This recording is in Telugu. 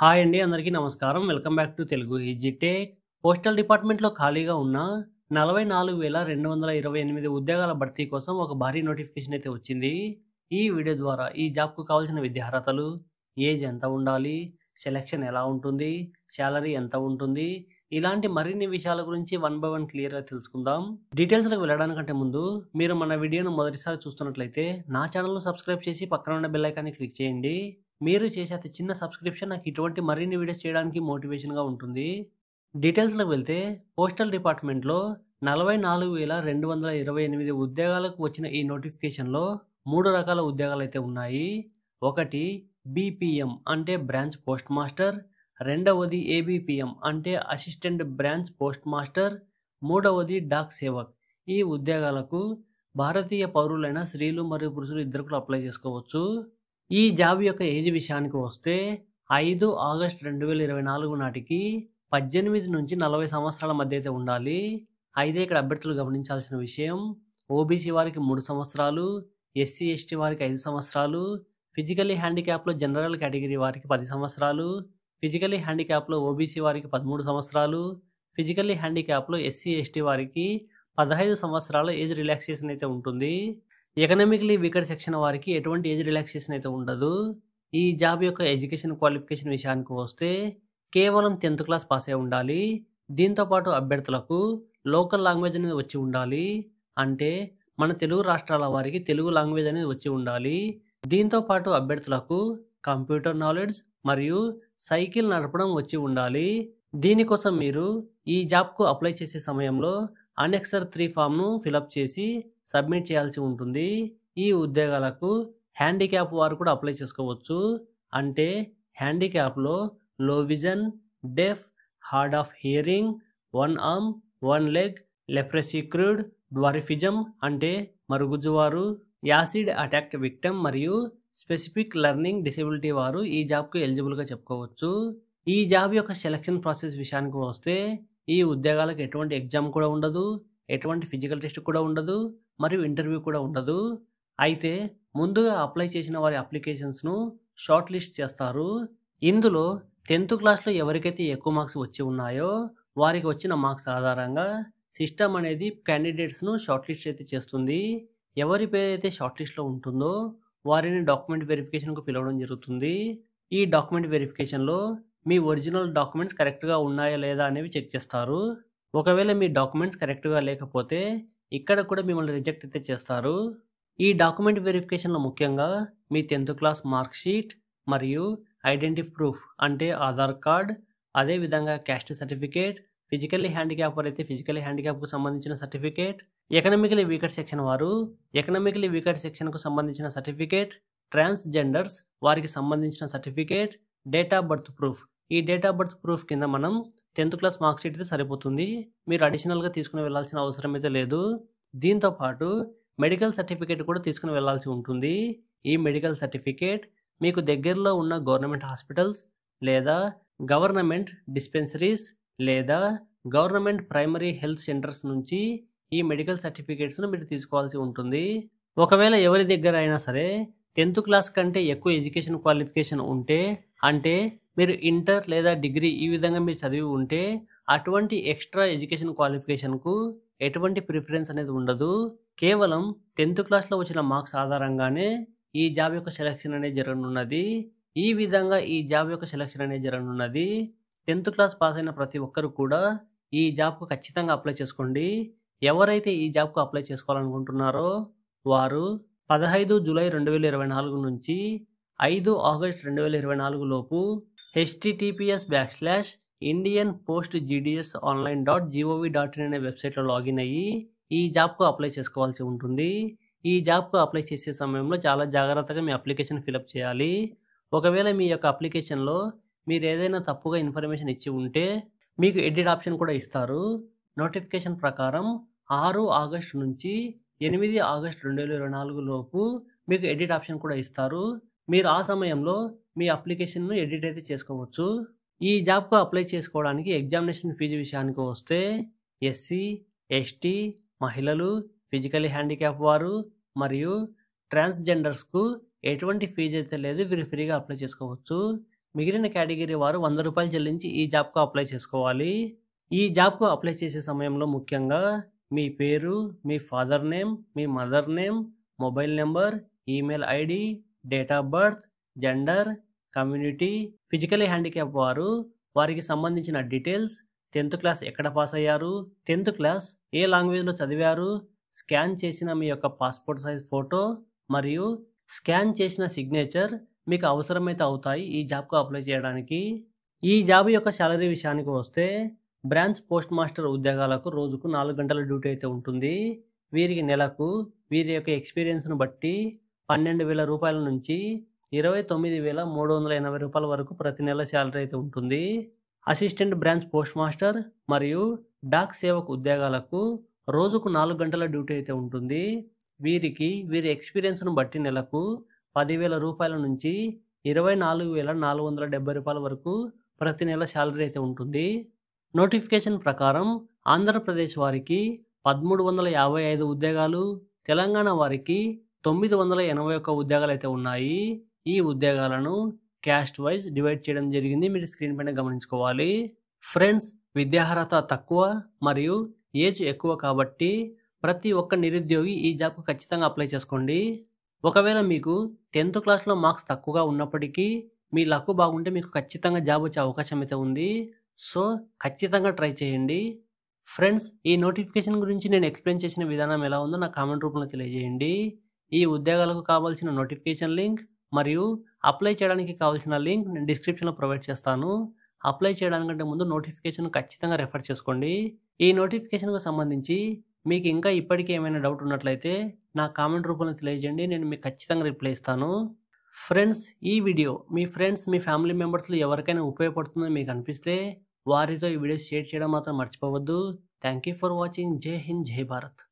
హాయ్ అండి అందరికీ నమస్కారం welcome back to Telugu easy tech postal డిపార్ట్మెంట్లో ఖాళీగా ఉన్న నలభై నాలుగు వేల రెండు వందల ఇరవై ఎనిమిది ఉద్యోగాల భర్తీ కోసం ఒక భారీ నోటిఫికేషన్ అయితే వచ్చింది ఈ వీడియో ద్వారా ఈ జాబ్కు కావాల్సిన విద్యార్హతలు ఏజ్ ఎంత ఉండాలి సెలెక్షన్ ఎలా ఉంటుంది శాలరీ ఎంత ఉంటుంది ఇలాంటి మరిన్ని విషయాల గురించి వన్ బై వన్ క్లియర్గా తెలుసుకుందాం డీటెయిల్స్లోకి వెళ్ళడానికంటే ముందు మీరు మన వీడియోను మొదటిసారి చూస్తున్నట్లయితే నా ఛానల్ను సబ్స్క్రైబ్ చేసి పక్కన ఉన్న బెల్ ఐకాన్ని క్లిక్ చేయండి మీరు చేసే అతి చిన్న సబ్స్క్రిప్షన్ నాకు ఇటువంటి మరిన్ని వీడియోస్ చేయడానికి మోటివేషన్గా ఉంటుంది డీటెయిల్స్లోకి వెళ్తే పోస్టల్ డిపార్ట్మెంట్లో నలభై నాలుగు వేల రెండు వందల ఇరవై ఎనిమిది ఉద్యోగాలకు వచ్చిన ఈ నోటిఫికేషన్లో మూడు రకాల ఉద్యోగాలు అయితే ఉన్నాయి ఒకటి బీపీఎం అంటే బ్రాంచ్ పోస్ట్ మాస్టర్ రెండవది ఏబీపీఎం అంటే అసిస్టెంట్ బ్రాంచ్ పోస్ట్ మాస్టర్ మూడవది డాక్ సేవక్ ఈ ఉద్యోగాలకు భారతీయ పౌరులైన స్త్రీలు మరియు పురుషులు ఇద్దరు అప్లై చేసుకోవచ్చు ఈ జాబ్ యొక్క ఏజ్ విషయానికి వస్తే ఐదు ఆగస్ట్ రెండు వేల ఇరవై నాలుగు నాటికి పద్దెనిమిది నుంచి నలభై సంవత్సరాల మధ్య అయితే ఉండాలి అయితే ఇక్కడ అభ్యర్థులు గమనించాల్సిన విషయం ఓబీసీ వారికి మూడు సంవత్సరాలు ఎస్సీ ఎస్టీ వారికి ఐదు సంవత్సరాలు ఫిజికలీ హ్యాండిక్యాప్లో జనరల్ కేటగిరీ వారికి పది సంవత్సరాలు ఫిజికలీ హ్యాండిక్యాప్లో ఓబీసీ వారికి పదమూడు సంవత్సరాలు ఫిజికలీ హ్యాండిక్యాప్లో ఎస్సీ ఎస్టీ వారికి పదహైదు సంవత్సరాల ఏజ్ రిలాక్సేషన్ అయితే ఉంటుంది ఎకనామికలీ వీకర్ సెక్షన్ వారికి ఎటువంటి ఏజ్ రిలాక్సేషన్ అయితే ఉండదు ఈ జాబ్ యొక్క ఎడ్యుకేషన్ క్వాలిఫికేషన్ విషయానికి వస్తే కేవలం టెన్త్ క్లాస్ పాస్ అయి ఉండాలి దీంతోపాటు అభ్యర్థులకు లోకల్ లాంగ్వేజ్ అనేది వచ్చి ఉండాలి అంటే మన తెలుగు రాష్ట్రాల వారికి తెలుగు లాంగ్వేజ్ అనేది వచ్చి ఉండాలి దీంతోపాటు అభ్యర్థులకు కంప్యూటర్ నాలెడ్జ్ మరియు సైకిల్ నడపడం వచ్చి ఉండాలి దీనికోసం మీరు ఈ జాబ్కు అప్లై చేసే సమయంలో అనెక్సర్ త్రీ ఫామ్ను ఫిలప్ చేసి సబ్మిట్ చేయాల్సి ఉంటుంది ఈ ఉద్యోగాలకు హ్యాండిక్యాప్ వారు కూడా అప్లై చేసుకోవచ్చు అంటే హ్యాండిక్యాప్లో లో vision deaf hard of hearing one arm one leg leprosy cured dwarfism అంటే మరుగుజ్జువారు యాసిడ్ అటాక్ విక్టమ్ మరియు స్పెసిఫిక్ లెర్నింగ్ డిసెబిలిటీ వారు ఈ జాబ్కు ఎలిజిబుల్గా చెప్పుకోవచ్చు ఈ జాబ్ యొక్క సెలక్షన్ ప్రాసెస్ విషయానికి వస్తే ఈ ఉద్యోగాలకు ఎటువంటి ఎగ్జామ్ కూడా ఉండదు ఎటువంటి ఫిజికల్ టెస్ట్ కూడా ఉండదు మరియు ఇంటర్వ్యూ కూడా ఉండదు అయితే ముందుగా అప్లై చేసిన వారి అప్లికేషన్స్ను షార్ట్ లిస్ట్ చేస్తారు ఇందులో టెన్త్ క్లాస్లో ఎవరికైతే ఎక్కువ మార్క్స్ వచ్చి ఉన్నాయో వారికి వచ్చిన మార్క్స్ ఆధారంగా సిస్టమ్ అనేది క్యాండిడేట్స్ను షార్ట్ లిస్ట్ అయితే చేస్తుంది ఎవరి పేరు అయితే షార్ట్ లిస్ట్లో ఉంటుందో వారిని డాక్యుమెంట్ వెరిఫికేషన్కు పిలవడం జరుగుతుంది ఈ డాక్యుమెంట్ వెరిఫికేషన్లో మీ ఒరిజినల్ డాక్యుమెంట్స్ కరెక్ట్గా ఉన్నాయా లేదా అనేవి చెక్ చేస్తారు ఒకవేళ మీ డాక్యుమెంట్స్ కరెక్ట్గా లేకపోతే ఇక్కడ కూడా మిమ్మల్ని రిజెక్ట్ అయితే చేస్తారు ఈ డాక్యుమెంట్ వెరిఫికేషన్లో ముఖ్యంగా మీ టెన్త్ క్లాస్ మార్క్షీట్ మరియు ఐడెంటిటీ ప్రూఫ్ అంటే ఆధార్ కార్డ్ అదేవిధంగా క్యాస్ట్ సర్టిఫికేట్ ఫిజికల్లీ హ్యాండిక్యాప్ అయితే ఫిజికల్లీ హ్యాండిక్యాప్కు సంబంధించిన సర్టిఫికేట్ ఎకనామికలీ వీకర్ సెక్షన్ వారు ఎకనామికలీ వీకర్ సెక్షన్కు సంబంధించిన సర్టిఫికేట్ ట్రాన్స్జెండర్స్ వారికి సంబంధించిన certificate date of birth proof ఈ డేట్ ఆఫ్ బర్త్ ప్రూఫ్ కింద మనం టెన్త్ క్లాస్ మార్క్ షీట్ అయితే సరిపోతుంది మీరు అడిషనల్గా తీసుకుని వెళ్ళాల్సిన అవసరం అయితే లేదు దీంతో పాటు మెడికల్ సర్టిఫికేట్ కూడా తీసుకుని వెళ్ళాల్సి ఉంటుంది ఈ మెడికల్ సర్టిఫికేట్ మీకు దగ్గరలో ఉన్న గవర్నమెంట్ హాస్పిటల్స్ లేదా గవర్నమెంట్ డిస్పెన్సరీస్ లేదా గవర్నమెంట్ ప్రైమరీ హెల్త్ సెంటర్స్ నుంచి ఈ మెడికల్ సర్టిఫికేట్స్ను మీరు తీసుకోవాల్సి ఉంటుంది ఒకవేళ ఎవరి దగ్గర అయినా సరే టెన్త్ క్లాస్ కంటే ఎక్కువ ఎడ్యుకేషన్ క్వాలిఫికేషన్ ఉంటే అంటే మీరు ఇంటర్ లేదా డిగ్రీ ఈ విధంగా మీరు చదివి ఉంటే అటువంటి ఎక్స్ట్రా ఎడ్యుకేషన్ క్వాలిఫికేషన్కు ఎటువంటి ప్రిఫరెన్స్ అనేది ఉండదు కేవలం టెన్త్ క్లాస్లో వచ్చిన మార్క్స్ ఆధారంగానే ఈ జాబ్ యొక్క సెలక్షన్ అనేది జరగనున్నది ఈ విధంగా ఈ జాబ్ యొక్క సెలక్షన్ అనేది జరగనున్నది టెన్త్ క్లాస్ పాస్ అయిన ప్రతి ఒక్కరు కూడా ఈ జాబ్కు ఖచ్చితంగా అప్లై చేసుకోండి ఎవరైతే ఈ జాబ్కు అప్లై చేసుకోవాలనుకుంటున్నారో వారు పదహైదు జూలై రెండు వేల ఇరవై నాలుగు నుంచి ఐదు ఆగస్ట్ రెండు వేల ఇరవై లోపు HTTPS back slash Indian post GDS online dot GOV dot in అనే వెబ్సైట్లో లాగిన్ అయ్యి ఈ జాబ్కు అప్లై చేసుకోవాల్సి ఉంటుంది ఈ జాబ్కు అప్లై చేసే సమయంలో చాలా జాగ్రత్తగా మీ అప్లికేషన్ ఫిలప్ చేయాలి ఒకవేళ మీ యొక్క అప్లికేషన్లో మీరు ఏదైనా తప్పుగా ఇన్ఫర్మేషన్ ఇచ్చి ఉంటే మీకు ఎడిట్ ఆప్షన్ కూడా ఇస్తారు నోటిఫికేషన్ ప్రకారం ఆరు ఆగస్టు నుంచి ఎనిమిది ఆగస్టు రెండు వేల ఇరవై నాలుగు లోపు మీకు ఎడిట్ ఆప్షన్ కూడా ఇస్తారు మీరు ఆ సమయంలో మీ అప్లికేషన్ను ఎడిట్ అయితే చేసుకోవచ్చు ఈ జాబ్కు అప్లై చేసుకోవడానికి ఎగ్జామినేషన్ ఫీజు విషయానికి వస్తే ఎస్సీ ఎస్టీ మహిళలు ఫిజికలీ హ్యాండిక్యాప్ వారు మరియు ట్రాన్స్జెండర్స్కు ఎటువంటి ఫీజు అయితే లేదు వీరు ఫ్రీగా అప్లై చేసుకోవచ్చు మిగిలిన కేటగిరీ వారు వంద రూపాయలు చెల్లించి ఈ జాబ్కు అప్లై చేసుకోవాలి ఈ జాబ్కు అప్లై చేసే సమయంలో ముఖ్యంగా మీ పేరు మీ ఫాదర్ నేమ్ మీ mother name mobile number email ID date of birth gender community physically handicap వారు వారికి సంబంధించిన డీటెయిల్స్ టెన్త్ క్లాస్ ఎక్కడ పాస్ అయ్యారు టెన్త్ క్లాస్ ఏ లాంగ్వేజ్లో చదివారు స్కాన్ చేసిన మీ యొక్క పాస్పోర్ట్ సైజ్ ఫోటో మరియు స్కాన్ చేసిన సిగ్నేచర్ మీకు అవసరమైతే అవుతాయి ఈ జాబ్కు అప్లై చేయడానికి ఈ జాబ్ యొక్క శాలరీ విషయానికి వస్తే బ్రాంచ్ పోస్ట్ మాస్టర్ ఉద్యోగాలకు రోజుకు నాలుగు గంటల డ్యూటీ అయితే ఉంటుంది వీరికి నెలకు వీరి యొక్క ఎక్స్పీరియన్స్ను బట్టి పన్నెండు వేల రూపాయల నుంచి ఇరవై తొమ్మిది వేల మూడు వందల ఎనభై రూపాయల వరకు ప్రతి నెల శాలరీ అయితే ఉంటుంది అసిస్టెంట్ బ్రాంచ్ పోస్ట్ మాస్టర్ మరియు డాక్ సేవకు ఉద్యోగాలకు రోజుకు నాలుగు గంటల డ్యూటీ అయితే ఉంటుంది వీరికి వీరి ఎక్స్పీరియన్స్ను బట్టి నెలకు పదివేల రూపాయల నుంచి ఇరవై నాలుగు వేల నాలుగు వందల డెబ్బై రూపాయల వరకు ప్రతి నెల శాలరీ అయితే ఉంటుంది నోటిఫికేషన్ ప్రకారం ఆంధ్రప్రదేశ్ వారికి పదమూడు వందల యాభై ఐదు ఉద్యోగాలు తెలంగాణ వారికి తొమ్మిది వందల ఎనభై ఒక్క ఉద్యోగాలు అయితే ఉన్నాయి ఈ ఉద్యోగాలను క్యాస్ట్ వైజ్ డివైడ్ చేయడం జరిగింది మీరు స్క్రీన్ పైన గమనించుకోవాలి ఫ్రెండ్స్ విద్యార్హత తక్కువ మరియు ఏజ్ ఎక్కువ కాబట్టి ప్రతి ఒక్క నిరుద్యోగి ఈ జాబ్కు ఖచ్చితంగా అప్లై చేసుకోండి ఒకవేళ మీకు టెన్త్ క్లాస్లో మార్క్స్ తక్కువగా ఉన్నప్పటికీ మీ లక్కు బాగుంటే మీకు ఖచ్చితంగా జాబ్ వచ్చే అవకాశం అయితే ఉంది సో ఖచ్చితంగా ట్రై చేయండి ఫ్రెండ్స్ ఈ నోటిఫికేషన్ గురించి నేను ఎక్స్ప్లెయిన్ చేసిన విధానం ఎలా ఉందో నా కామెంట్ రూపంలో తెలియజేయండి ఈ ఉద్యోగాలకు కావాల్సిన నోటిఫికేషన్ లింక్ మరియు అప్లై చేయడానికి కావాల్సిన లింక్ నేను డిస్క్రిప్షన్లో ప్రొవైడ్ చేస్తాను అప్లై చేయడానికంటే ముందు నోటిఫికేషన్ ఖచ్చితంగా రెఫర్ చేసుకోండి ఈ నోటిఫికేషన్కు సంబంధించి మీకు ఇంకా ఇప్పటికీ ఏమైనా డౌట్ ఉన్నట్లయితే నా కామెంట్ రూపంలో తెలియజేయండి నేను మీకు ఖచ్చితంగా రిప్లై ఇస్తాను ఫ్రెండ్స్ ఈ వీడియో మీ ఫ్రెండ్స్ మీ ఫ్యామిలీ మెంబర్స్లో ఎవరికైనా ఉపయోగపడుతుందో మీకు అనిపిస్తే వారితో ఈ వీడియో షేర్ చేయడం మాత్రం మర్చిపోవద్దు థ్యాంక్ యూ ఫర్ వాచింగ్ జై హింద్ జై భారత్